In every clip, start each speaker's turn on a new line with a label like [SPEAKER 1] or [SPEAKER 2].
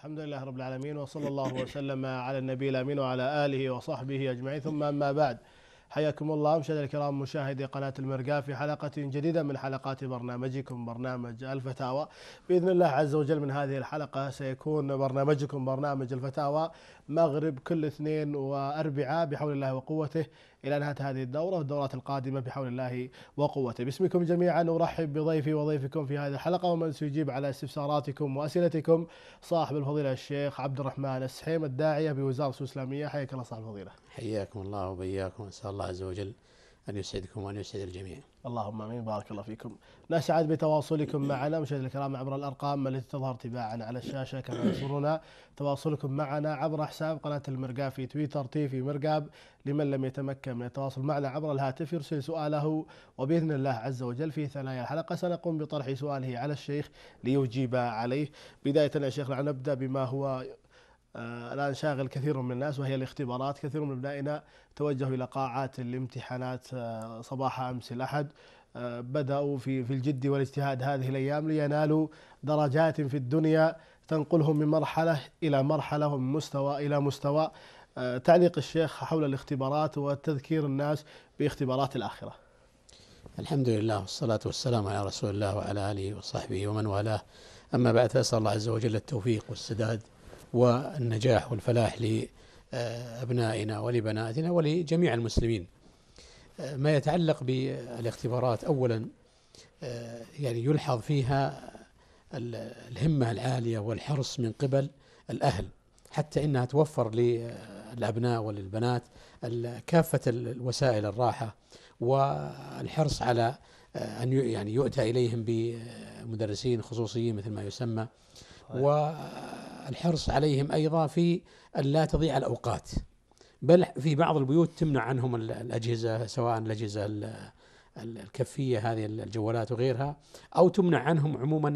[SPEAKER 1] الحمد لله رب العالمين وصلى الله وسلم على النبي الامين وعلى اله وصحبه اجمعين ثم اما بعد حياكم الله مشاهدينا الكرام مشاهدي قناه المرقاه في حلقه جديده من حلقات برنامجكم برنامج الفتاوى باذن الله عز وجل من هذه الحلقه سيكون برنامجكم برنامج الفتاوى مغرب كل اثنين واربعاء بحول الله وقوته الى نهايه هذه الدوره والدورات القادمه بحول الله وقوته باسمكم جميعا ارحب بضيفي وضيفكم في هذه الحلقه ومن سيجيب على استفساراتكم واسئلتكم صاحب الفضيله الشيخ عبد الرحمن السحيم الداعيه بوزاره الاسلاميه حياك الله صاحب الفضيله
[SPEAKER 2] حياكم الله وبياكم نسال الله عز وجل أن يسعدكم وأن يسعد الجميع
[SPEAKER 1] اللهم امين بارك الله فيكم. نسعد بتواصلكم معنا مشاهدينا الكرام عبر الارقام التي تظهر تباعا على الشاشه كما يسرنا تواصلكم معنا عبر حساب قناه المرقاب في تويتر تي في مرقاب لمن لم يتمكن من التواصل معنا عبر الهاتف يرسل سؤاله وباذن الله عز وجل في ثنايا الحلقه سنقوم بطرح سؤاله على الشيخ ليجيب عليه. بدايه يا شيخنا نبدا بما هو آه، الآن شاغل كثير من الناس وهي الاختبارات كثير من أبنائنا توجهوا إلى قاعات الامتحانات آه، صباح أمس الأحد آه، بدأوا في في الجد والاجتهاد هذه الأيام لينالوا درجات في الدنيا تنقلهم من مرحلة إلى مرحلة ومن مستوى إلى مستوى تعليق الشيخ حول الاختبارات وتذكير الناس باختبارات
[SPEAKER 2] الآخرة الحمد لله والصلاة والسلام على رسول الله وعلى آله وصحبه ومن والاه أما بعد فأسأل الله عز وجل التوفيق والسداد والنجاح والفلاح لأبنائنا ولبناتنا ولجميع المسلمين ما يتعلق بالاختبارات أولا يعني يلحظ فيها الهمة العالية والحرص من قبل الأهل حتى إنها توفر للأبناء وللبنات كافة الوسائل الراحة والحرص على أن يعني يؤتى إليهم بمدرسين خصوصيين مثل ما يسمى و الحرص عليهم أيضا في أن لا تضيع الأوقات بل في بعض البيوت تمنع عنهم الأجهزة سواء الأجهزة الكفية هذه الجوالات وغيرها أو تمنع عنهم عموما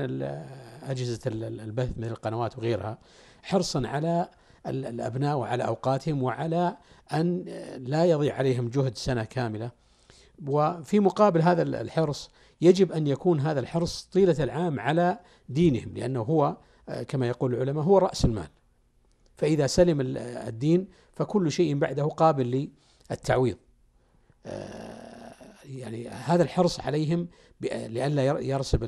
[SPEAKER 2] أجهزة البث مثل القنوات وغيرها حرصا على الأبناء وعلى أوقاتهم وعلى أن لا يضيع عليهم جهد سنة كاملة وفي مقابل هذا الحرص يجب أن يكون هذا الحرص طيلة العام على دينهم لأنه هو آه، كما يقول العلماء هو رأس المال فإذا سلم آه، الدين فكل شيء بعده قابل للتعويض آه، يعني هذا الحرص عليهم لئلا يرسب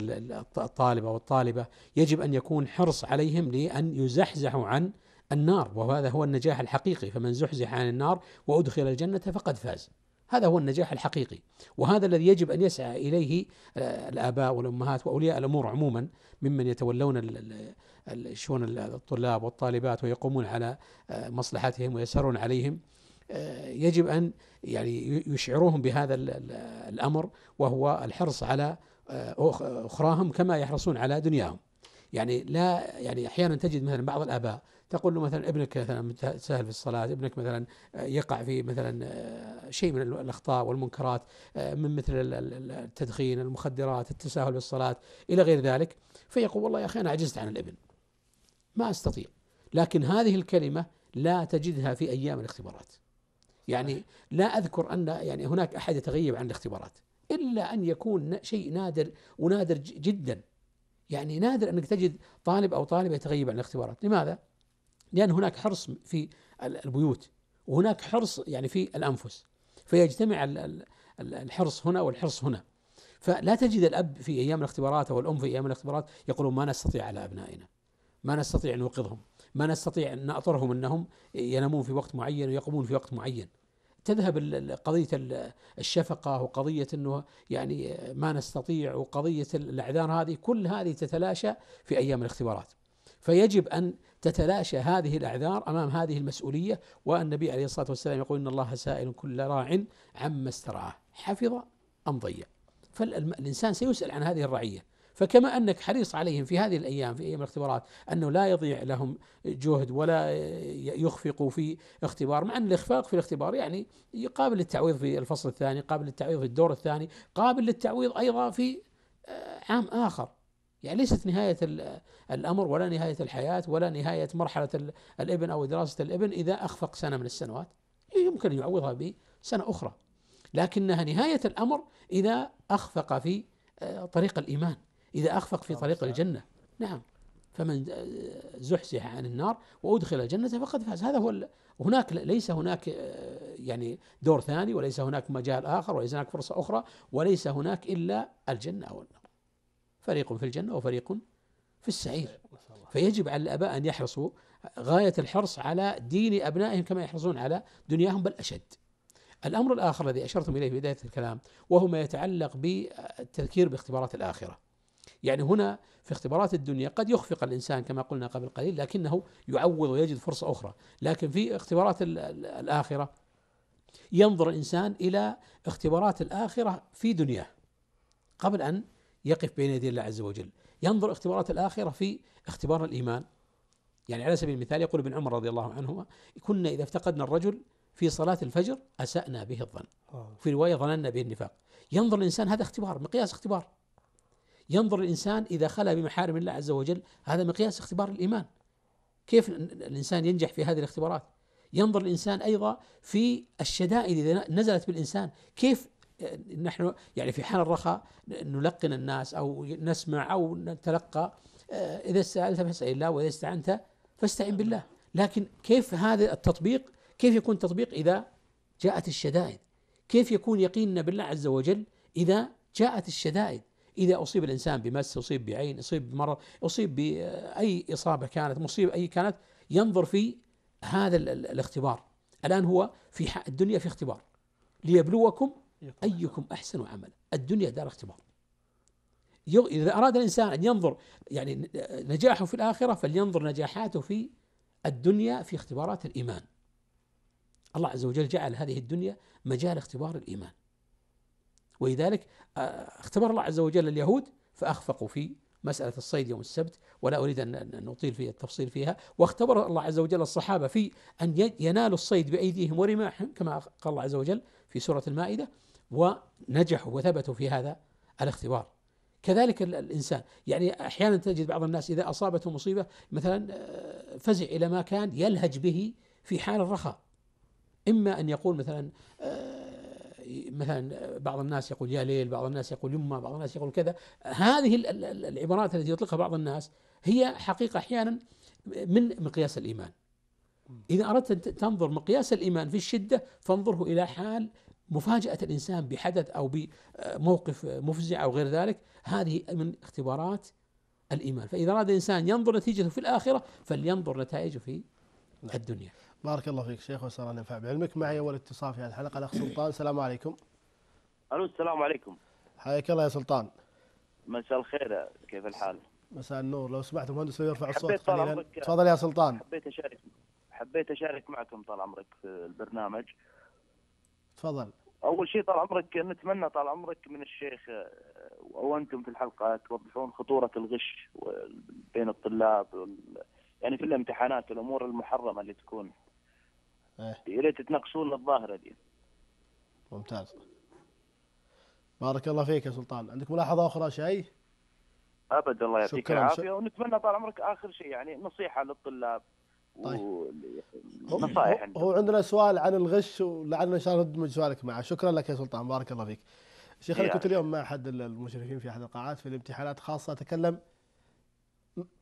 [SPEAKER 2] الطالب أو الطالبة يجب أن يكون حرص عليهم لأن يزحزحوا عن النار وهذا هو النجاح الحقيقي فمن زحزح عن النار وأدخل الجنة فقد فاز هذا هو النجاح الحقيقي وهذا الذي يجب أن يسعى إليه آه، الآباء والأمهات وأولياء الأمور عموما ممن يتولون شؤون الطلاب والطالبات ويقومون على آه، مصلحتهم ويسهرون عليهم آه، يجب أن يعني يشعروهم بهذا الأمر وهو الحرص على أخراهم كما يحرصون على دنياهم يعني لا يعني أحيانا تجد مثلا بعض الآباء تقول له مثلا ابنك مثلا سهل في الصلاة ابنك مثلا آه، يقع في مثلا آه، شيء من الأخطاء والمنكرات آه، من مثل التدخين المخدرات التساهل في الصلاة إلى غير ذلك فيقول والله يا أخي أنا عجزت عن الابن ما أستطيع لكن هذه الكلمة لا تجدها في أيام الاختبارات يعني لا أذكر أن يعني هناك أحد يتغيب عن الاختبارات إلا أن يكون شيء نادر ونادر جدا يعني نادر أنك تجد طالب أو طالبة يتغيب عن الاختبارات لماذا؟ لأن هناك حرص في البيوت وهناك حرص يعني في الأنفس فيجتمع الحرص هنا والحرص هنا فلا تجد الأب في أيام الاختبارات أو الأم في أيام الاختبارات يقولون ما نستطيع على أبنائنا ما نستطيع أن نوقظهم ما نستطيع أن نأطرهم أنهم ينامون في وقت معين ويقومون في وقت معين تذهب قضية الشفقة وقضية أنه يعني ما نستطيع وقضية الأعذار هذه كل هذه تتلاشى في أيام الاختبارات فيجب أن تتلاشى هذه الأعذار أمام هذه المسؤولية والنبي عليه الصلاة والسلام يقول إن الله سائل كل راع عما استرعاه حفظ أم ضيع فالإنسان سيسأل عن هذه الرعية فكما أنك حريص عليهم في هذه الأيام في أيام الاختبارات أنه لا يضيع لهم جهد ولا يخفقوا في اختبار مع أن الإخفاق في الاختبار يعني قابل للتعويض في الفصل الثاني قابل للتعويض في الدور الثاني قابل للتعويض أيضا في آه، عام آخر يعني ليست نهاية الأمر ولا نهاية الحياة ولا نهاية مرحلة الابن أو دراسة الابن إذا أخفق سنة من السنوات يمكن أن يعوضها بسنة أخرى لكنها نهاية الأمر إذا أخفق في آه، طريق الإيمان إذا أخفق في طريق الجنة نعم فمن آه، زحزح عن النار وأدخل الجنة فقد فاز هذا هو هناك ليس هناك آه، يعني دور ثاني وليس هناك مجال آخر وليس هناك فرصة أخرى وليس هناك إلا الجنة أو فريق في الجنة وفريق في السعير فيجب على الآباء أن يحرصوا غاية الحرص على دين أبنائهم كما يحرصون على دنياهم بل أشد الأمر الآخر الذي أشرتم إليه في بداية الكلام وهو ما يتعلق بالتذكير باختبارات الآخرة يعني هنا في اختبارات الدنيا قد يخفق الإنسان كما قلنا قبل قليل لكنه يعوض ويجد فرصة أخرى لكن في اختبارات الآخرة ينظر الإنسان إلى اختبارات الآخرة في دنياه قبل أن يقف بين يدي الله عز وجل ينظر اختبارات الآخرة في اختبار الإيمان يعني على سبيل المثال يقول ابن عمر رضي الله عنهما كنا إذا افتقدنا الرجل في صلاة الفجر أسأنا به الظن آه. في رواية ظننا به النفاق ينظر الإنسان هذا اختبار مقياس اختبار ينظر الإنسان إذا خلى بمحارم الله عز وجل هذا مقياس اختبار الإيمان كيف الإنسان ينجح في هذه الاختبارات ينظر الإنسان أيضا في الشدائد إذا نزلت بالإنسان كيف نحن يعني في حال الرخاء نلقن الناس او نسمع او نتلقى آه، اذا سالت فاسال الله واذا استعنت فاستعن نعم. بالله لكن كيف هذا التطبيق كيف يكون التطبيق اذا جاءت الشدائد كيف يكون يقيننا بالله عز وجل اذا جاءت الشدائد إذا أصيب الإنسان بمس أصيب بعين أصيب بمرض أصيب بأي إصابة كانت مصيبة أي كانت ينظر في هذا الاختبار الآن هو في الدنيا في اختبار ليبلوكم إيه، أيكم أحسن عملا الدنيا دار اختبار إذا أراد الإنسان أن ينظر يعني نجاحه في الآخرة فلينظر نجاحاته في الدنيا في اختبارات الإيمان الله عز وجل جعل هذه الدنيا مجال اختبار الإيمان ولذلك آه، اختبر الله عز وجل اليهود فأخفقوا في مسألة الصيد يوم السبت ولا أريد أن نطيل في التفصيل فيها واختبر الله عز وجل الصحابة في أن ينالوا الصيد بأيديهم ورماحهم كما قال الله عز وجل في سورة المائدة ونجحوا وثبتوا في هذا الاختبار كذلك الانسان يعني احيانا تجد بعض الناس اذا اصابته مصيبه مثلا آه، فزع الى ما كان يلهج به في حال الرخاء اما ان يقول مثلا آه، مثلا بعض الناس يقول يا ليل بعض الناس يقول يما بعض الناس يقول كذا هذه العبارات التي يطلقها بعض الناس هي حقيقه احيانا من مقياس الايمان إذا أردت أن تنظر مقياس الإيمان في الشدة فانظره إلى حال مفاجأة الإنسان بحدث أو بموقف مفزع أو غير ذلك هذه من اختبارات الإيمان فإذا أراد الإنسان ينظر نتيجته في الآخرة فلينظر نتائجه في نعم. الدنيا بارك
[SPEAKER 1] الله فيك شيخ وسأل الله ينفع بعلمك معي أول اتصال في هذه الحلقة الأخ سلطان السلام عليكم
[SPEAKER 3] ألو السلام عليكم
[SPEAKER 1] حياك الله يا سلطان
[SPEAKER 3] مساء الخير كيف الحال؟
[SPEAKER 1] مساء النور لو سمحت مهندس يرفع الصوت تفضل يا سلطان
[SPEAKER 3] حبيت أشارك حبيت أشارك معكم طال عمرك في البرنامج تفضل اول شيء طال عمرك نتمنى طال عمرك من الشيخ آه، وانتم في الحلقه توضحون خطوره الغش بين الطلاب يعني في الامتحانات والامور المحرمه اللي تكون إيه. يا ريت تناقشون الظاهره دي ممتاز
[SPEAKER 1] بارك الله فيك يا سلطان عندك ملاحظه اخرى شيء
[SPEAKER 3] ابد الله يعطيك العافيه ونتمنى طال عمرك اخر شيء يعني نصيحه للطلاب طيب عندنا.
[SPEAKER 1] هو عندنا سؤال عن الغش ولعلنا ان شاء الله ندمج سؤالك معه شكرا لك يا سلطان بارك الله فيك شيخ انا كنت اليوم مع احد المشرفين في احد القاعات في الامتحانات خاصه اتكلم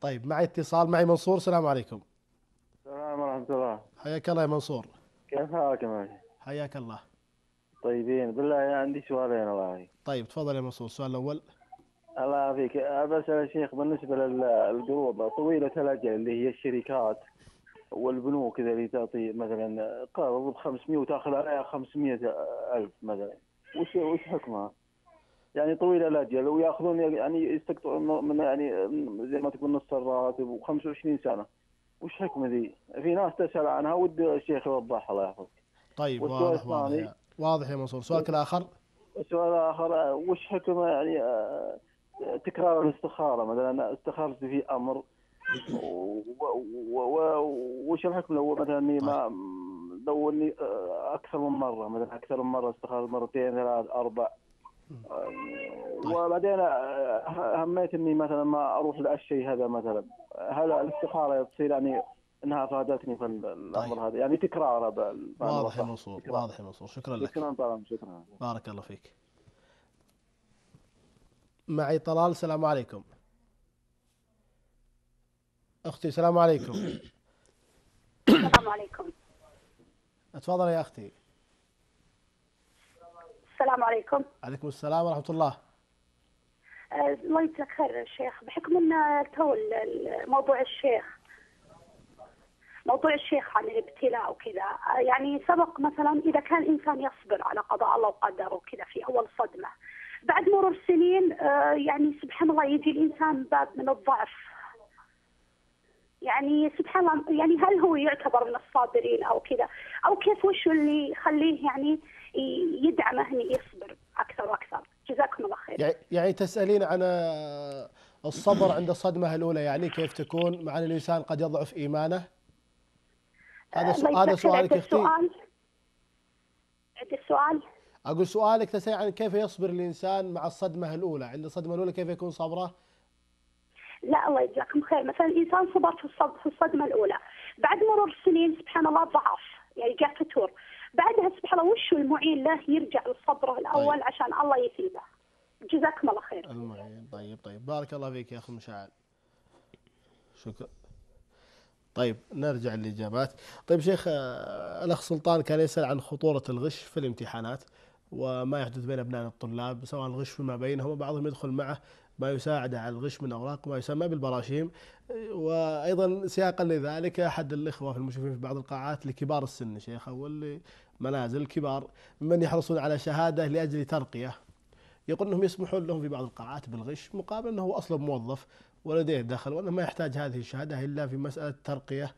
[SPEAKER 1] طيب معي اتصال معي منصور السلام عليكم
[SPEAKER 4] السلام ورحمه الله
[SPEAKER 1] حياك الله يا منصور
[SPEAKER 4] كيف حالك يا حياك الله طيبين بالله انا عندي سؤالين الله يعافيك
[SPEAKER 1] طيب تفضل يا منصور السؤال الاول
[SPEAKER 4] الله يعافيك بسال يا شيخ بالنسبه للقروض طويله الاجل اللي هي الشركات والبنوك اذا اللي تعطي مثلا قرض ب 500 وتاخذ عليها 500 ألف مثلا وش وش حكمها؟ يعني طويل الاجل وياخذون يعني يستقطعون من يعني زي ما تقول نص الراتب و25 سنه وش حكم ذي؟ في ناس تسال عنها ود الشيخ يوضحها الله يحفظك. طيب واضح واضح,
[SPEAKER 1] واضح يا منصور، سؤالك الاخر؟
[SPEAKER 4] السؤال الاخر وش حكم يعني آه، تكرار الاستخاره مثلا استخرت في امر وش الحكم لو مثلا اني ما اني طيب. آه، اكثر من مره مثلا اكثر من مره استخار مرتين ثلاث اربع طيب. وبعدين آه، هميت اني مثلا ما اروح للشيء هذا مثلا هل الاستخاره تصير يعني انها فادتني في الامر طيب. هذا يعني تكرار واضح
[SPEAKER 1] المنصور واضح المنصور شكرا لك شكرا
[SPEAKER 4] طال شكرا
[SPEAKER 1] بارك الله فيك معي طلال السلام عليكم اختي السلام عليكم
[SPEAKER 3] السلام عليكم
[SPEAKER 1] اتفضل يا اختي
[SPEAKER 3] السلام عليكم
[SPEAKER 1] عليكم السلام ورحمه الله
[SPEAKER 3] أه، الله يجزاك خير الشيخ بحكم ان تو موضوع الشيخ موضوع الشيخ عن الابتلاء وكذا أه، يعني سبق مثلا اذا كان انسان يصبر على قضاء الله وقدره وكذا في اول صدمه بعد مرور سنين أه، يعني سبحان الله يجي الانسان باب من الضعف يعني سبحان الله يعني هل هو يعتبر من الصابرين او كذا او كيف وش اللي يخليه يعني يدعمه انه يصبر اكثر واكثر جزاكم الله خير
[SPEAKER 1] يعني, يعني تسالين عن الصبر عند الصدمه الاولى يعني كيف تكون مع ان الانسان قد يضعف ايمانه هذا سؤال هذا سؤالك اختي السؤال سؤال اقول سؤالك تسالين عن كيف يصبر الانسان مع الصدمه الاولى عند الصدمه الاولى كيف يكون صبره لا الله
[SPEAKER 3] يجزاكم خير مثلا الانسان صبر في الصدمه, في الصدمة الاولى بعد مرور السنين سبحان الله ضعف يعني جاء فتور بعدها سبحان الله وش المعين له يرجع لصبره الاول طيب. عشان الله يثيبه جزاكم الله خير
[SPEAKER 1] المعين طيب طيب بارك الله فيك يا اخ مشعل شكرا طيب نرجع للاجابات طيب شيخ الاخ سلطان كان يسال عن خطوره الغش في الامتحانات وما يحدث بين ابناء الطلاب سواء الغش فيما بينهم وبعضهم يدخل معه ما يساعده على الغش من اوراق ما يسمى بالبراشيم وايضا سياقا لذلك احد الاخوه في المشرفين في بعض القاعات لكبار السن شيخ او منازل الكبار ممن يحرصون على شهاده لاجل ترقيه يقول انهم يسمحون لهم في بعض القاعات بالغش مقابل انه اصلا موظف ولديه دخل وانه ما يحتاج هذه الشهاده الا في مساله ترقيه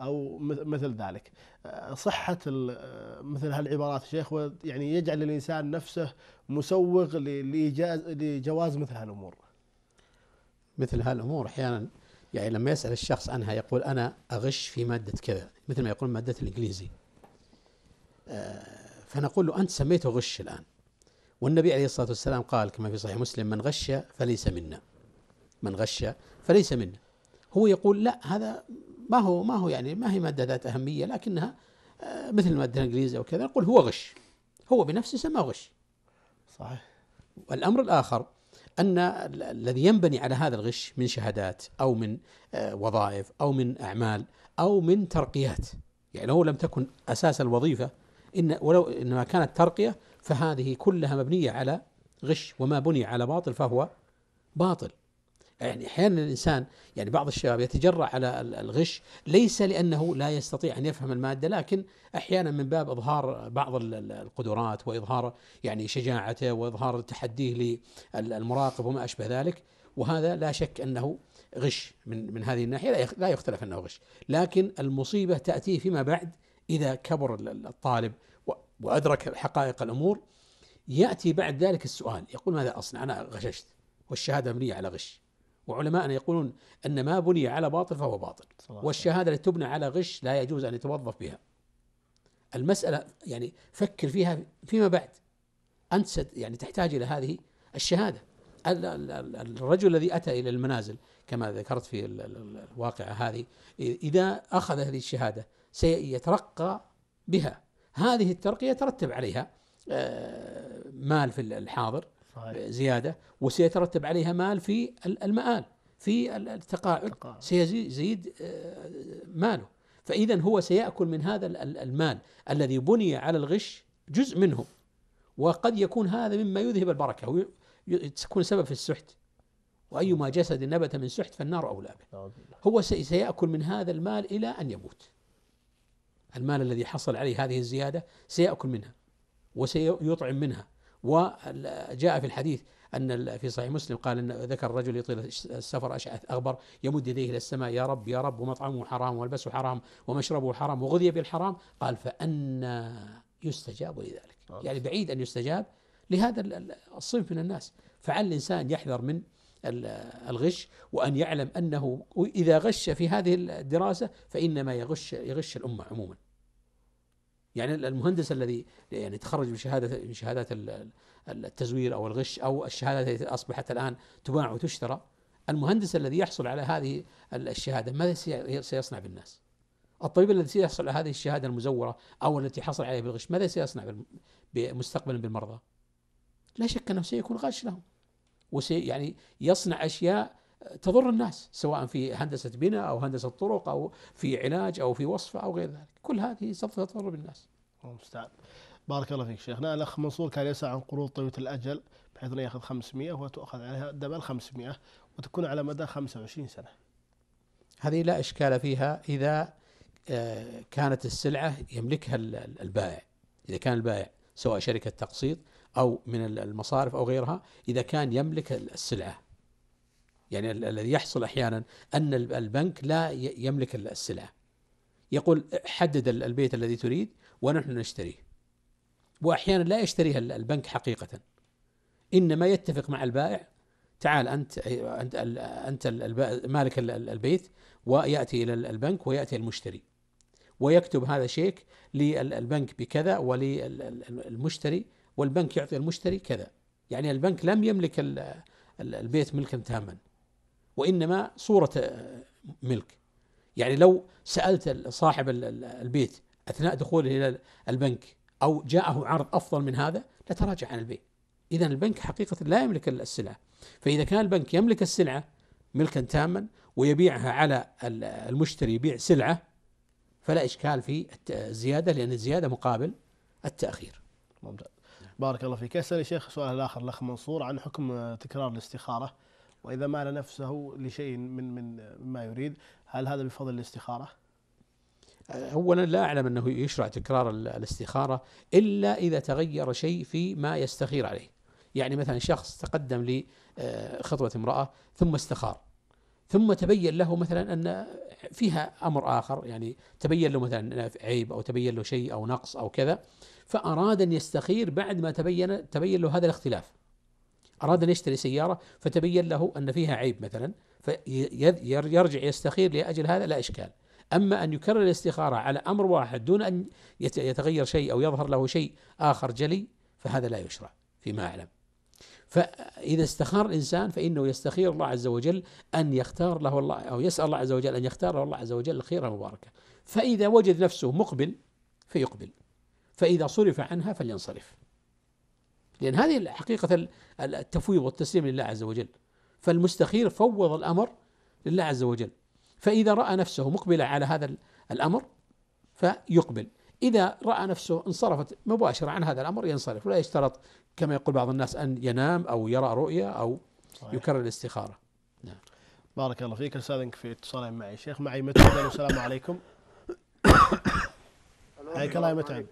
[SPEAKER 1] او مثل ذلك آه، صحه آه، مثل هالعبارات شيخ يعني يجعل الانسان نفسه مسوغ لجواز مثل هالامور
[SPEAKER 2] مثل هالامور احيانا يعني لما يسال الشخص عنها يقول انا اغش في ماده كذا مثل ما يقول ماده الانجليزي آه، فنقول له انت سميته غش الان والنبي عليه الصلاه والسلام قال كما في صحيح مسلم من غش فليس منا من غش فليس منا هو يقول لا هذا ما هو ما هو يعني ما هي ماده ذات اهميه لكنها آه، مثل الماده الانجليزيه وكذا نقول هو غش هو بنفسه سمى غش صحيح والامر الاخر ان الذي ينبني على هذا الغش من شهادات او من آه، وظائف او من اعمال او من ترقيات يعني لو لم تكن اساس الوظيفه ان ولو انما كانت ترقيه فهذه كلها مبنيه على غش وما بني على باطل فهو باطل يعني احيانا الانسان يعني بعض الشباب يتجرأ على الغش ليس لانه لا يستطيع ان يفهم الماده لكن احيانا من باب اظهار بعض القدرات واظهار يعني شجاعته واظهار تحديه للمراقب وما اشبه ذلك وهذا لا شك انه غش من من هذه الناحيه لا يختلف انه غش لكن المصيبه تاتي فيما بعد اذا كبر الطالب وادرك حقائق الامور ياتي بعد ذلك السؤال يقول ماذا اصنع انا غششت والشهاده مبنيه على غش وعلماءنا يقولون أن ما بني على باطل فهو باطل والشهادة التي تبنى على غش لا يجوز أن يتوظف بها المسألة يعني فكر فيها فيما بعد أنت يعني تحتاج إلى هذه الشهادة الرجل الذي أتى إلى المنازل كما ذكرت في الواقعة هذه إذا أخذ هذه الشهادة سيترقى بها هذه الترقية ترتب عليها آه، مال في الحاضر زياده وسيترتب عليها مال في المآل في التقاعد, التقاعد. سيزيد آه، ماله فاذا هو سياكل من هذا المال الذي بني على الغش جزء منه وقد يكون هذا مما يذهب البركه تكون سبب في السحت وايما جسد نبت من سحت فالنار اولى به هو سياكل من هذا المال الى ان يموت المال الذي حصل عليه هذه الزياده سياكل منها وسيطعم منها وجاء في الحديث أن في صحيح مسلم قال أن ذكر الرجل يطيل السفر أشعث أغبر يمد يديه إلى السماء يا رب يا رب ومطعمه حرام ولبسه حرام ومشربه حرام وغذي بالحرام قال فأنا يستجاب لذلك يعني بعيد أن يستجاب لهذا الصنف من الناس فعل الإنسان يحذر من الغش وأن يعلم أنه إذا غش في هذه الدراسة فإنما يغش يغش الأمة عموما يعني المهندس الذي يعني تخرج بشهاده من شهادات التزوير او الغش او الشهادات التي اصبحت الان تباع وتشترى المهندس الذي يحصل على هذه الشهاده ماذا سيصنع بالناس؟ الطبيب الذي سيحصل على هذه الشهاده المزوره او التي حصل عليها بالغش ماذا سيصنع مستقبلا بالمرضى؟ لا شك انه سيكون غش لهم وسي يعني يصنع اشياء تضر الناس سواء في هندسة بناء أو هندسة طرق أو في علاج أو في وصفة أو غير ذلك كل هذه سوف تضر بالناس
[SPEAKER 1] المستعان بارك الله فيك شيخنا الأخ منصور كان يسعى عن قروض طويلة الأجل بحيث أنه يأخذ 500 وتؤخذ عليها دبل 500 وتكون على مدى 25 سنة
[SPEAKER 2] هذه لا إشكال فيها إذا آه، كانت السلعة يملكها البائع إذا كان البائع سواء شركة تقسيط أو من المصارف أو غيرها إذا كان يملك السلعة يعني الذي يحصل احيانا ان البنك لا يملك السلعه يقول حدد البيت الذي تريد ونحن نشتريه واحيانا لا يشتريها البنك حقيقه انما يتفق مع البائع تعال انت انت انت مالك البيت وياتي الى البنك وياتي المشتري ويكتب هذا شيك للبنك بكذا وللمشتري والبنك يعطي المشتري كذا يعني البنك لم يملك البيت ملكا تاما وإنما صورة ملك يعني لو سألت صاحب البيت أثناء دخوله إلى البنك أو جاءه عرض أفضل من هذا لتراجع عن البيع إذا البنك حقيقة لا يملك السلعة فإذا كان البنك يملك السلعة ملكا تاما ويبيعها على المشتري يبيع سلعة فلا إشكال في الزيادة لأن الزيادة مقابل التأخير ممتاز بارك الله فيك أسأل يا شيخ سؤال آخر
[SPEAKER 1] الأخ منصور عن حكم تكرار الاستخارة وإذا مال نفسه لشيء من من مما يريد هل هذا بفضل الاستخارة؟
[SPEAKER 2] أولا لا أعلم أنه يشرع تكرار الاستخارة إلا إذا تغير شيء في ما يستخير عليه يعني مثلا شخص تقدم لخطوة آه، امرأة ثم استخار ثم تبين له مثلا أن فيها أمر آخر يعني تبين له مثلا عيب أو تبين له شيء أو نقص أو كذا فأراد أن يستخير بعد ما تبين تبين له هذا الاختلاف أراد أن يشتري سيارة فتبين له أن فيها عيب مثلا فيرجع يستخير لأجل هذا لا إشكال أما أن يكرر الاستخارة على أمر واحد دون أن يتغير شيء أو يظهر له شيء آخر جلي فهذا لا يشرع فيما أعلم فإذا استخار الإنسان فإنه يستخير الله عز وجل أن يختار له الله أو يسأل الله عز وجل أن يختار له الله عز وجل الخير المباركة فإذا وجد نفسه مقبل فيقبل فإذا صرف عنها فلينصرف لأن هذه حقيقة التفويض والتسليم لله عز وجل فالمستخير فوض الأمر لله عز وجل فإذا رأى نفسه مقبلة على هذا الأمر فيقبل إذا رأى نفسه انصرفت مباشرة عن هذا الأمر ينصرف ولا يشترط كما يقول بعض الناس أن ينام أو يرى رؤيا أو صحيح. يكرر الاستخارة
[SPEAKER 1] نعم. بارك الله فيك أستاذنك في اتصال معي شيخ معي متعب السلام عليكم حياك الله يا متعب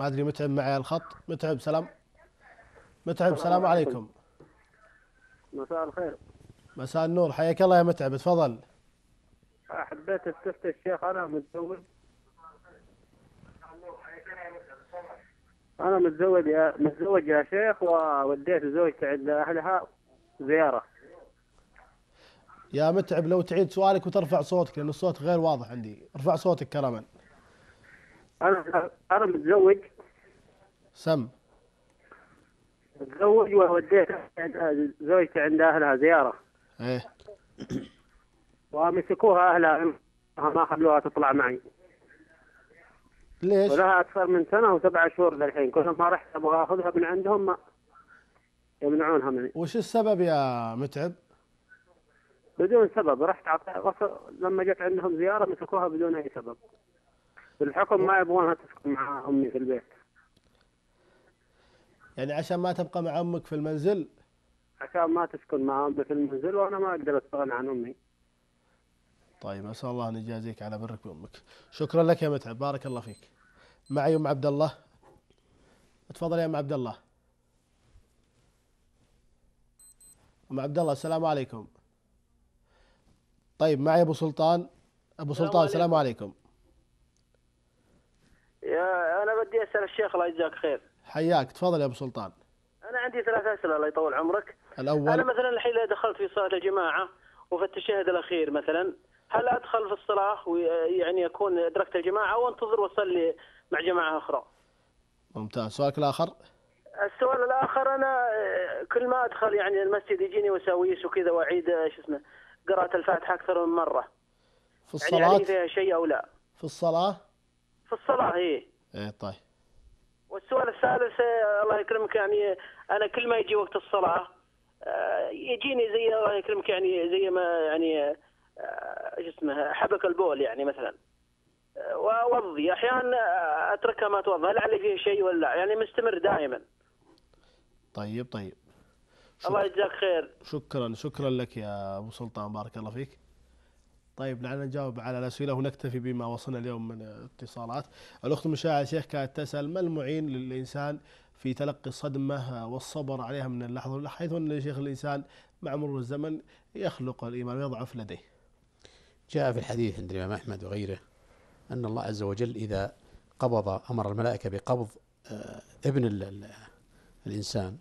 [SPEAKER 1] ما أدري متعب معي الخط متعب سلام متعب سلام عليكم
[SPEAKER 4] مساء الخير
[SPEAKER 1] مساء النور حياك الله يا متعب تفضل
[SPEAKER 4] حبيت استفت الشيخ أنا متزوج
[SPEAKER 3] أنا متزوج يا متزوج يا شيخ ووديت زوجتي عند أهلها زيارة
[SPEAKER 1] يا متعب لو تعيد سؤالك وترفع صوتك لأن الصوت غير واضح عندي ارفع صوتك كرما
[SPEAKER 4] انا انا متزوج
[SPEAKER 1] سم
[SPEAKER 3] متزوج ووديت زوجتي عند اهلها زياره ايه ومسكوها اهلها ما خلوها تطلع معي ليش؟ ولها اكثر من سنه وسبع شهور للحين كل ما رحت ابغى اخذها من عندهم ما
[SPEAKER 1] يمنعونها مني وش السبب يا متعب؟
[SPEAKER 3] بدون سبب رحت عطيت لما جت عندهم زياره مسكوها بدون اي سبب بالحكم ما يبغونها تسكن مع امي في البيت
[SPEAKER 1] يعني عشان ما تبقى مع امك في المنزل
[SPEAKER 3] عشان ما تسكن مع امي في المنزل وانا ما اقدر استغنى عن امي
[SPEAKER 1] طيب اسال الله ان يجازيك على برك بامك شكرا لك يا متعب بارك الله فيك معي ام عبد الله تفضل يا ام عبد الله ام عبد الله السلام عليكم طيب معي ابو سلطان ابو سلطان السلام عليكم.
[SPEAKER 3] عندي اسال الشيخ الله يجزاك خير
[SPEAKER 1] حياك تفضل يا ابو سلطان
[SPEAKER 3] انا عندي ثلاث اسئله الله يطول عمرك
[SPEAKER 1] الاول انا مثلا
[SPEAKER 3] الحين دخلت في صلاه الجماعه وفي التشهد الاخير مثلا هل ادخل في الصلاه ويعني اكون ادركت الجماعه او انتظر واصلي مع جماعه اخرى ممتاز سؤالك الاخر السؤال الاخر انا آه، كل ما ادخل يعني المسجد يجيني وساويس وكذا واعيد آه، شو اسمه قراءه الفاتحه اكثر من مره في
[SPEAKER 1] يعني الصلاه يعني
[SPEAKER 3] فيها شيء او لا في الصلاه في الصلاه هي إيه. ايه طيب والسؤال الثالث آه، الله يكرمك يعني انا كل ما يجي وقت الصلاه آه، يجيني زي الله يكرمك يعني زي ما يعني آه، شو اسمه حبك البول يعني مثلا واوضي احيانا اتركها ما توضى لعلي فيه شيء ولا يعني مستمر دائما طيب طيب الله يجزاك خير
[SPEAKER 1] شكرا شكرا لك يا ابو سلطان بارك الله فيك طيب لعلنا نجاوب على الاسئله ونكتفي بما وصلنا اليوم من اتصالات. الاخت مشاعر شيخ كانت تسال ما المعين للانسان في تلقي الصدمه والصبر عليها من اللحظه حيث ان شيخ الانسان مع مرور الزمن يخلق الايمان ويضعف لديه.
[SPEAKER 2] جاء في الحديث عند الامام احمد وغيره ان الله عز وجل اذا قبض امر الملائكه بقبض آه، ابن الانسان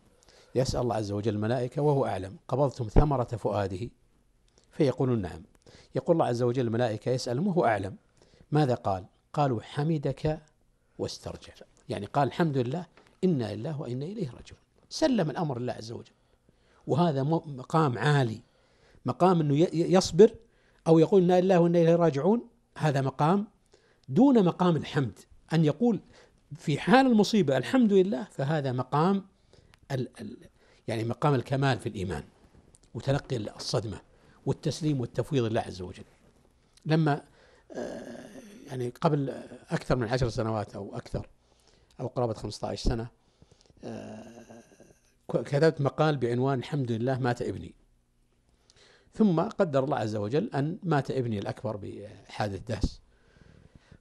[SPEAKER 2] يسال الله عز وجل الملائكه وهو اعلم قبضتم ثمره فؤاده فيقولون نعم يقول الله عز وجل الملائكة يسأل وهو أعلم ماذا قال قالوا حمدك واسترجع يعني قال الحمد لله إنا لله وإنا إليه راجعون سلم الأمر لله عز وجل وهذا مقام عالي مقام أنه يصبر أو يقول إنا لله وإنا إليه راجعون هذا مقام دون مقام الحمد أن يقول في حال المصيبة الحمد لله فهذا مقام يعني مقام الكمال في الإيمان وتلقي الصدمة والتسليم والتفويض لله عز وجل لما آه، يعني قبل أكثر من عشر سنوات أو أكثر أو قرابة 15 سنة آه، كتبت مقال بعنوان الحمد لله مات ابني ثم قدر الله عز وجل أن مات ابني الأكبر بحادث دهس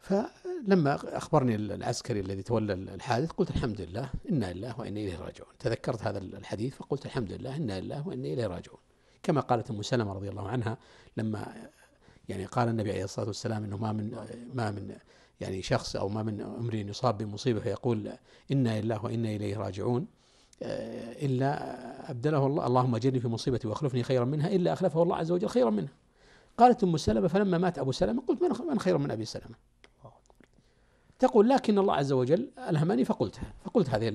[SPEAKER 2] فلما أخبرني العسكري الذي تولى الحادث قلت الحمد لله إنا لله وإنا إليه راجعون تذكرت هذا الحديث فقلت الحمد لله إنا لله وإنا إليه راجعون كما قالت ام سلمه رضي الله عنها لما يعني قال النبي عليه الصلاه والسلام انه ما من ما من يعني شخص او ما من امرئ يصاب بمصيبه فيقول انا لله وانا اليه راجعون آه، الا ابدله الله اللهم اجرني في مصيبتي واخلفني خيرا منها الا اخلفه الله عز وجل خيرا منها. قالت ام سلمه فلما مات ابو سلمه قلت من خير من ابي سلمه؟ تقول لكن الله عز وجل الهمني فقلتها فقلت هذه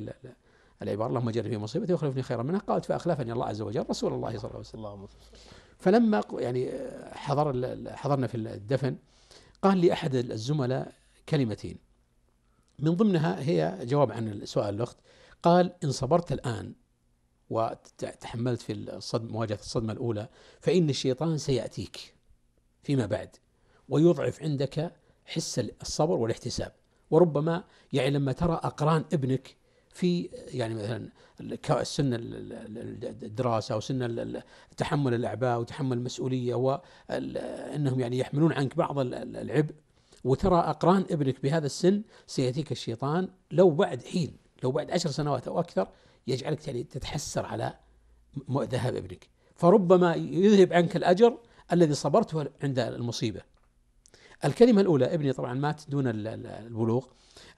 [SPEAKER 2] العبارة اللهم اجرني في مصيبتي واخلفني خيرا منها قالت فأخلفني الله عز وجل رسول الله صلى الله عليه وسلم اللهم فلما يعني آه، حضر حضرنا في الدفن قال لي أحد الزملاء كلمتين من ضمنها هي جواب عن سؤال الأخت قال إن صبرت الآن وتحملت في الصدم مواجهة الصدمة الأولى فإن الشيطان سيأتيك فيما بعد ويضعف عندك حس الصبر والاحتساب وربما يعني لما ترى أقران ابنك في يعني مثلا سن الدراسه وسن تحمل الاعباء وتحمل المسؤوليه وانهم يعني يحملون عنك بعض العبء وترى اقران ابنك بهذا السن سياتيك الشيطان لو بعد حين لو بعد عشر سنوات او اكثر يجعلك يعني تتحسر على ذهاب ابنك فربما يذهب عنك الاجر الذي صبرته عند المصيبه الكلمة الأولى ابني طبعا مات دون البلوغ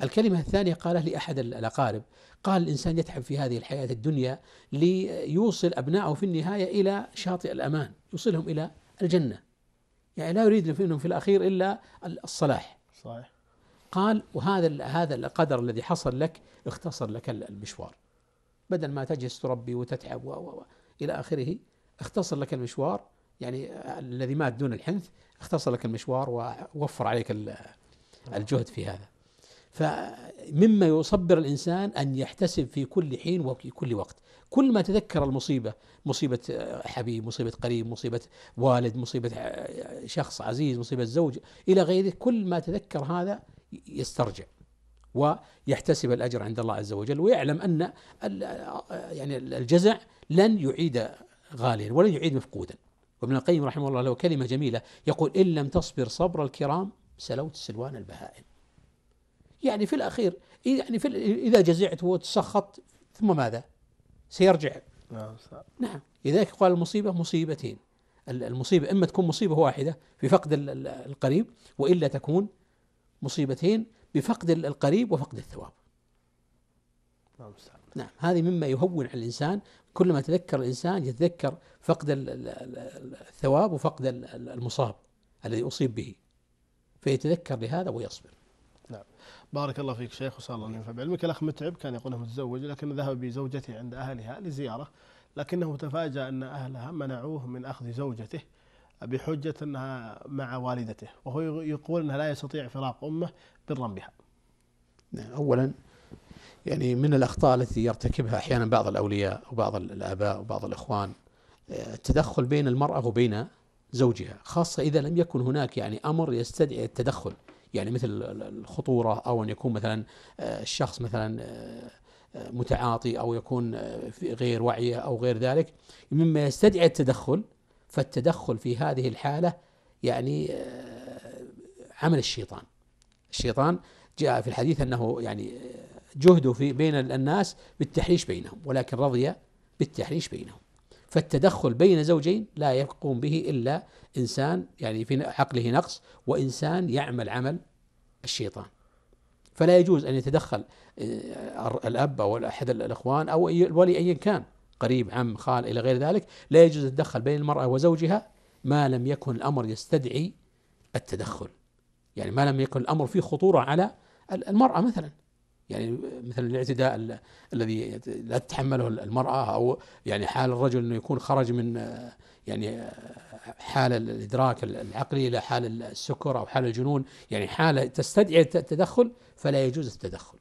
[SPEAKER 2] الكلمة الثانية قاله لأحد الأقارب قال الإنسان يتعب في هذه الحياة الدنيا ليوصل أبنائه في النهاية إلى شاطئ الأمان يوصلهم إلى الجنة يعني لا يريد منهم في الأخير إلا الصلاح صحيح قال وهذا هذا القدر الذي حصل لك اختصر لك المشوار بدل ما تجلس تربي وتتعب و و و إلى آخره اختصر لك المشوار يعني الذي مات دون الحنث اختصر لك المشوار ووفر عليك الجهد في هذا فمما يصبر الإنسان أن يحتسب في كل حين وفي كل وقت كل ما تذكر المصيبة مصيبة آه، حبيب مصيبة قريب مصيبة والد مصيبة آه، شخص عزيز مصيبة زوج إلى غيره كل ما تذكر هذا يسترجع ويحتسب الأجر عند الله عز وجل ويعلم أن آه، يعني الجزع لن يعيد غاليا ولن يعيد مفقودا وابن القيم رحمه الله له كلمة جميلة يقول إن لم تصبر صبر الكرام سلوت سلوان البهائم يعني في الأخير يعني في إذا جزعت وتسخط ثم ماذا سيرجع
[SPEAKER 1] نعم نعم
[SPEAKER 2] لذلك قال المصيبة مصيبتين المصيبة إما تكون مصيبة واحدة في فقد القريب وإلا تكون مصيبتين بفقد القريب وفقد الثواب نعم نعم هذه مما يهون على الإنسان كلما تذكر الإنسان يتذكر فقد الثواب وفقد المصاب الذي أصيب به فيتذكر لهذا ويصبر
[SPEAKER 1] نعم بارك الله فيك شيخ وسال الله ينفع بعلمك الأخ متعب كان يقول أنه متزوج لكن ذهب بزوجته عند أهلها لزيارة لكنه تفاجأ أن أهلها منعوه من أخذ زوجته بحجة أنها مع والدته وهو يقول أنها لا يستطيع فراق أمه برا بها
[SPEAKER 2] نعم أولا يعني من الأخطاء التي يرتكبها أحيانا بعض الأولياء وبعض الآباء وبعض الإخوان آه، التدخل بين المرأة وبين زوجها خاصة إذا لم يكن هناك يعني أمر يستدعي التدخل يعني مثل الخطورة أو أن يكون مثلا آه، الشخص مثلا آه، متعاطي أو يكون غير وعيه أو غير ذلك مما يستدعي التدخل فالتدخل في هذه الحالة يعني عمل الشيطان الشيطان جاء في الحديث أنه يعني جهده في بين الناس بالتحريش بينهم ولكن رضي بالتحريش بينهم فالتدخل بين زوجين لا يقوم به إلا إنسان يعني في عقله نقص وإنسان يعمل عمل الشيطان فلا يجوز أن يتدخل آه، الأب أو أحد الإخوان أو الولي أيا كان قريب عم خال إلى غير ذلك لا يجوز التدخل بين المرأة وزوجها ما لم يكن الأمر يستدعي التدخل يعني ما لم يكن الأمر فيه خطورة على المرأة مثلا يعني مثل الاعتداء الذي لا تتحمله المرأة أو يعني حال الرجل أنه يكون خرج من آه، يعني آه، حال الإدراك العقلي إلى حال السكر أو حال الجنون يعني حالة تستدعي التدخل فلا يجوز التدخل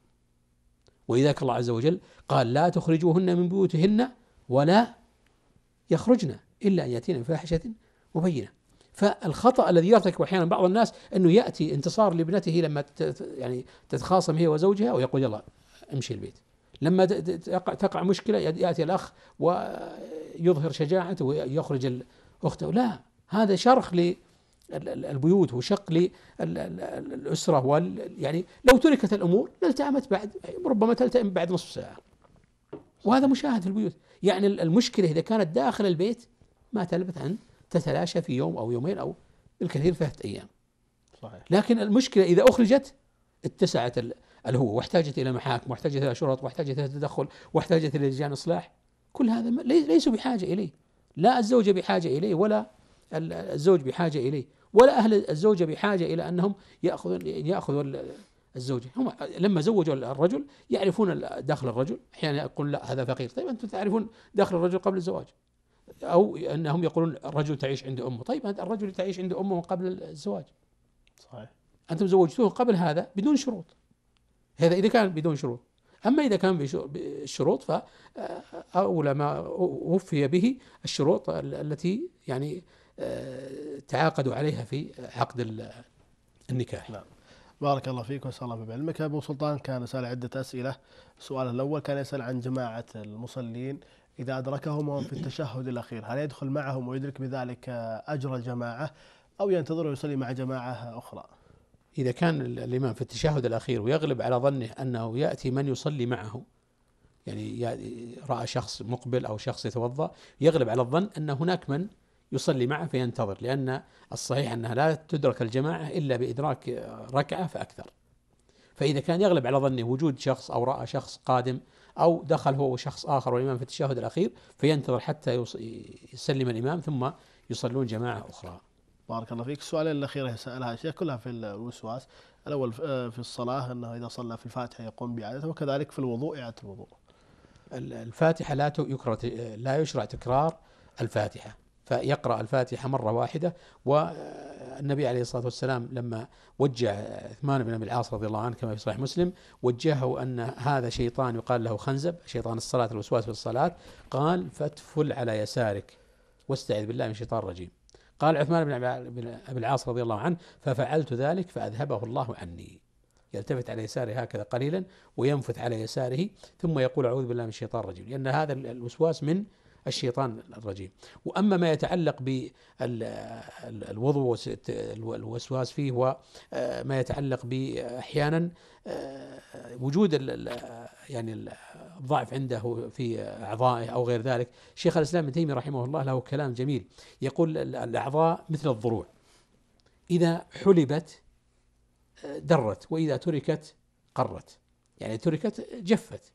[SPEAKER 2] ولذلك الله عز وجل قال لا تخرجوهن من بيوتهن ولا يخرجن إلا أن يأتين بفاحشة مبينة فالخطا الذي يرتكب احيانا بعض الناس انه ياتي انتصار لابنته لما يعني تتخاصم هي وزوجها ويقول يلا امشي البيت لما تقع مشكله ياتي الاخ ويظهر شجاعته ويخرج اخته لا هذا شرخ البيوت وشق للأسرة وال يعني لو تركت الأمور لالتأمت بعد ربما تلتئم بعد نصف ساعة وهذا مشاهد في البيوت يعني المشكلة إذا كانت داخل البيت ما تلبث أن تتلاشى في يوم أو يومين أو بالكثير ثلاثة أيام صحيح. لكن المشكلة إذا أخرجت اتسعت الهوة واحتاجت إلى محاكم واحتاجت إلى شرط واحتاجت إلى تدخل واحتاجت إلى لجان إصلاح كل هذا ليسوا بحاجة إليه لا الزوجة بحاجة إليه ولا الزوج بحاجة إليه ولا أهل الزوجة بحاجة إلى أنهم ياخذون يأخذوا الزوجة هم لما زوجوا الرجل يعرفون داخل الرجل أحيانا يقول لا هذا فقير طيب أنتم تعرفون داخل الرجل قبل الزواج أو أنهم يقولون الرجل تعيش عند أمه طيب الرجل تعيش عند أمه قبل الزواج صحيح أنتم زوجتوه قبل هذا بدون شروط هذا إذا كان بدون شروط أما إذا كان بشروط فأولى ما وفي به الشروط التي يعني آه، تعاقدوا عليها في عقد النكاح
[SPEAKER 1] نعم بارك الله فيك واسال الله بعلمك ابو سلطان كان سال عده اسئله السؤال الاول كان يسال عن جماعه المصلين إذا أدركهما في التشهد الأخير هل يدخل معهم ويدرك بذلك أجر الجماعة أو ينتظر ويصلي مع جماعة أخرى
[SPEAKER 2] إذا كان الإمام في التشهد الأخير ويغلب على ظنه أنه يأتي من يصلي معه يعني رأى شخص مقبل أو شخص يتوضأ يغلب على الظن أن هناك من يصلي معه فينتظر لأن الصحيح أنها لا تدرك الجماعة إلا بإدراك ركعة فأكثر فإذا كان يغلب على ظنه وجود شخص أو رأى شخص قادم أو دخل هو وشخص آخر والإمام في التشهد الأخير فينتظر حتى يسلم الإمام ثم يصلون جماعة أخرى
[SPEAKER 1] بارك الله فيك السؤالين الأخيرة سألها الشيخ كلها في الوسواس الأول في الصلاة أنه إذا صلى في الفاتحة يقوم بإعادتها وكذلك في الوضوء إعادة الوضوء
[SPEAKER 2] الفاتحة لا يكره لا يشرع تكرار الفاتحة فيقرأ الفاتحة مرة واحدة والنبي عليه الصلاة والسلام لما وجه عثمان بن أبي العاص رضي الله عنه كما في صحيح مسلم وجهه أن هذا شيطان يقال له خنزب شيطان الصلاة الوسواس في الصلاة قال فاتفل على يسارك واستعذ بالله من الشيطان الرجيم قال عثمان بن أبي العاص رضي الله عنه ففعلت ذلك فأذهبه الله عني يلتفت على يساره هكذا قليلا وينفث على يساره ثم يقول أعوذ بالله من الشيطان الرجيم لأن هذا الوسواس من الشيطان الرجيم وأما ما يتعلق بالوضوء والوسواس فيه وما آه، يتعلق بأحيانا آه، آه، وجود يعني الضعف عنده في أعضائه أو غير ذلك شيخ الإسلام ابن تيمية رحمه الله له كلام جميل يقول الأعضاء مثل الضروع إذا حلبت درت وإذا تركت قرت يعني تركت جفت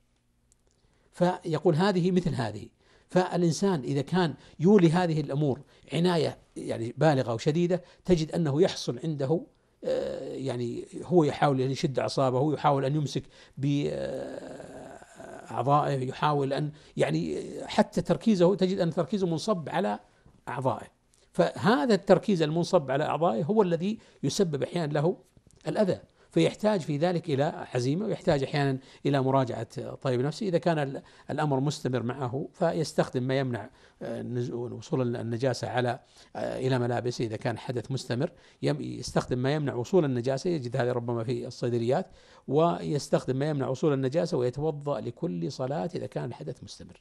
[SPEAKER 2] فيقول هذه مثل هذه فالإنسان إذا كان يولي هذه الأمور عناية يعني بالغة وشديدة تجد أنه يحصل عنده آه، يعني هو يحاول أن يشد أعصابه هو يحاول أن يمسك ب آه، أعضائه يحاول أن يعني حتى تركيزه تجد أن تركيزه منصب على أعضائه فهذا التركيز المنصب على أعضائه هو الذي يسبب أحيانا له الأذى فيحتاج في ذلك إلى عزيمة ويحتاج أحيانا إلى مراجعة طبيب نفسي إذا كان الأمر مستمر معه فيستخدم ما يمنع آه، وصول النجاسة على آه، إلى ملابسه إذا كان حدث مستمر يستخدم ما يمنع وصول النجاسة يجد هذا ربما في الصيدليات ويستخدم ما يمنع وصول النجاسة ويتوضأ لكل صلاة إذا كان الحدث مستمر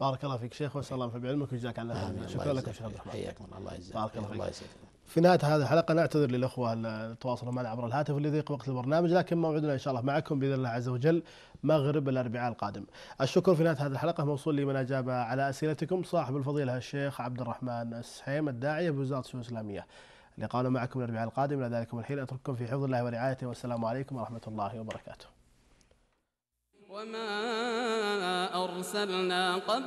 [SPEAKER 1] بارك الله فيك شيخ واسال الله في علمك وجزاك عن شكرا لك شيخ عبد الرحمن حياكم الله الله يجزاك بارك الله فيك في نهايه هذه الحلقه نعتذر للاخوه اللي تواصلوا معنا عبر الهاتف لضيق وقت البرنامج لكن موعدنا ان شاء الله معكم باذن الله عز وجل مغرب الاربعاء القادم. الشكر في نهايه هذه الحلقه موصول لمن اجاب على اسئلتكم صاحب الفضيله الشيخ عبد الرحمن السحيم الداعيه بوزاره الشؤون الاسلاميه. لقاءنا معكم الاربعاء القادم الى ذلك الحين اترككم في حفظ الله ورعايته والسلام عليكم ورحمه الله وبركاته. وما ارسلنا قبل